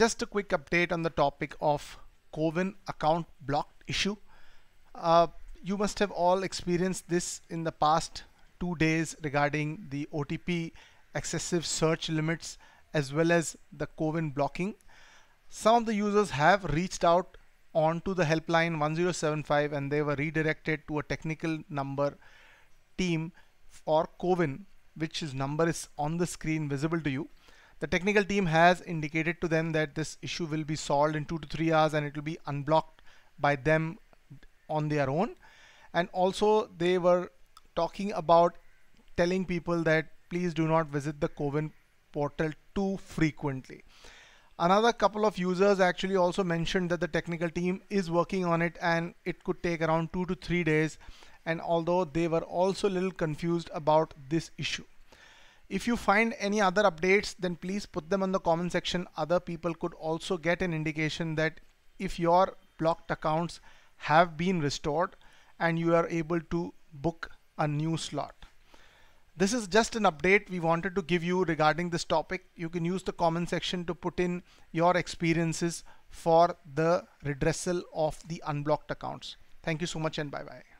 just a quick update on the topic of Coven account blocked issue. Uh, you must have all experienced this in the past two days regarding the OTP excessive search limits as well as the Coven blocking. Some of the users have reached out onto the helpline 1075 and they were redirected to a technical number team or Coven, which is number is on the screen visible to you the technical team has indicated to them that this issue will be solved in two to three hours and it will be unblocked by them on their own. And also they were talking about telling people that please do not visit the Coven portal too frequently. Another couple of users actually also mentioned that the technical team is working on it and it could take around two to three days. And although they were also a little confused about this issue. If you find any other updates, then please put them on the comment section. Other people could also get an indication that if your blocked accounts have been restored and you are able to book a new slot. This is just an update we wanted to give you regarding this topic. You can use the comment section to put in your experiences for the redressal of the unblocked accounts. Thank you so much and bye-bye.